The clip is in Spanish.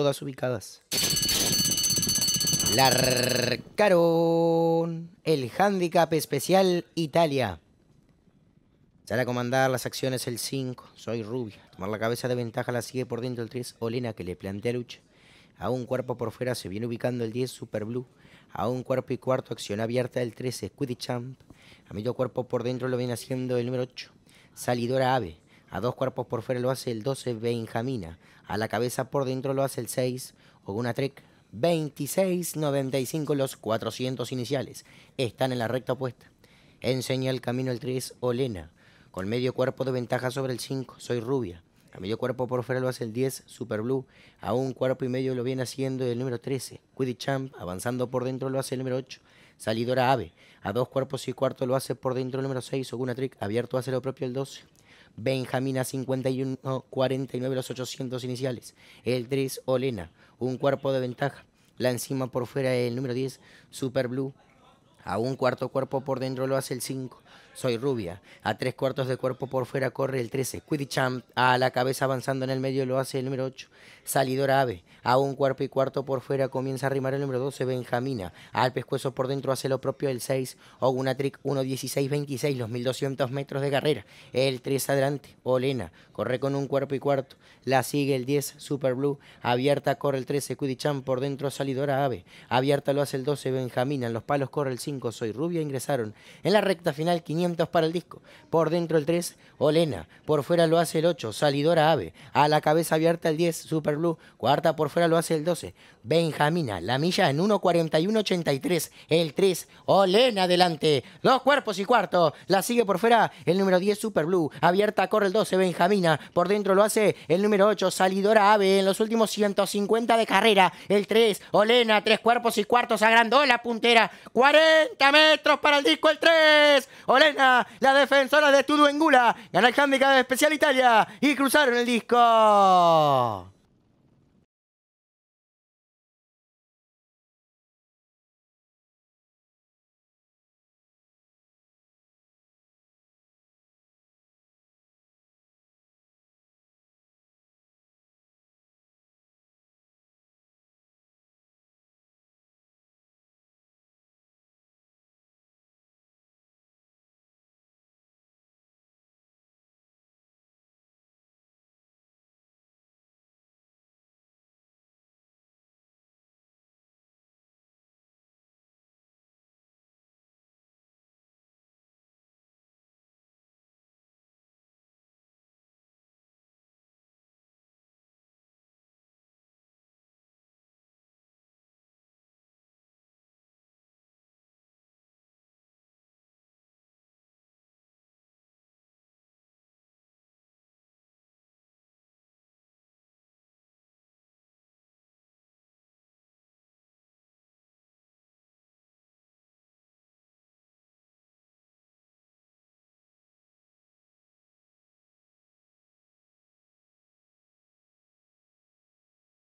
todas ubicadas. Larcaron el handicap especial Italia. Sale a comandar las acciones el 5. Soy Rubia. Tomar la cabeza de ventaja la sigue por dentro el 3. Olena que le plantea lucha. A un cuerpo por fuera se viene ubicando el 10 Super Blue. A un cuerpo y cuarto acción abierta el 13 Squiddy Champ. A medio cuerpo por dentro lo viene haciendo el número 8. Salidora Ave. A dos cuerpos por fuera lo hace el 12 Benjamina. A la cabeza por dentro lo hace el 6 Ogunatrek. 26.95 los 400 iniciales. Están en la recta opuesta. Enseña el camino el 3 Olena. Con medio cuerpo de ventaja sobre el 5, soy rubia. A medio cuerpo por fuera lo hace el 10, Superblue. A un cuerpo y medio lo viene haciendo el número 13, Champ Avanzando por dentro lo hace el número 8, Salidora Ave. A dos cuerpos y cuarto lo hace por dentro el número 6, Oguna Abierto hace lo propio el 12. Benjamina 49 los 800 iniciales, el 3 Olena, un cuerpo de ventaja, la encima por fuera el número 10, Super Blue a un cuarto cuerpo por dentro lo hace el 5. Soy rubia. A tres cuartos de cuerpo por fuera corre el 13. Quiddichamp a la cabeza avanzando en el medio lo hace el número 8. Salidora Ave. A un cuerpo y cuarto por fuera comienza a rimar el número 12. Benjamina. Al pescuezo por dentro hace lo propio el 6. 1, 16, 26, Los 1200 metros de carrera. El 3 adelante. Olena. Corre con un cuerpo y cuarto. La sigue el 10. Super Blue. Abierta corre el 13. Quiddichamp por dentro. Salidora Ave. Abierta lo hace el 12. Benjamina. En los palos corre el 5. Soy Rubia ingresaron. En la recta final 500 para el disco. Por dentro el 3 Olena. Por fuera lo hace el 8 Salidora Ave. A la cabeza abierta el 10 Super Blue. Cuarta por fuera lo hace el 12 Benjamina. La milla en 1.41.83. El 3 Olena adelante. Dos cuerpos y cuarto. La sigue por fuera el número 10 Super Blue. Abierta corre el 12 Benjamina. Por dentro lo hace el número 8 Salidora Ave. En los últimos 150 de carrera. El 3 Olena. Tres cuerpos y cuartos. Agrandó la puntera. 40 metros para el disco el 3. Olena, la defensora de Tuduengula, gana el handicap de Especial Italia y cruzaron el disco.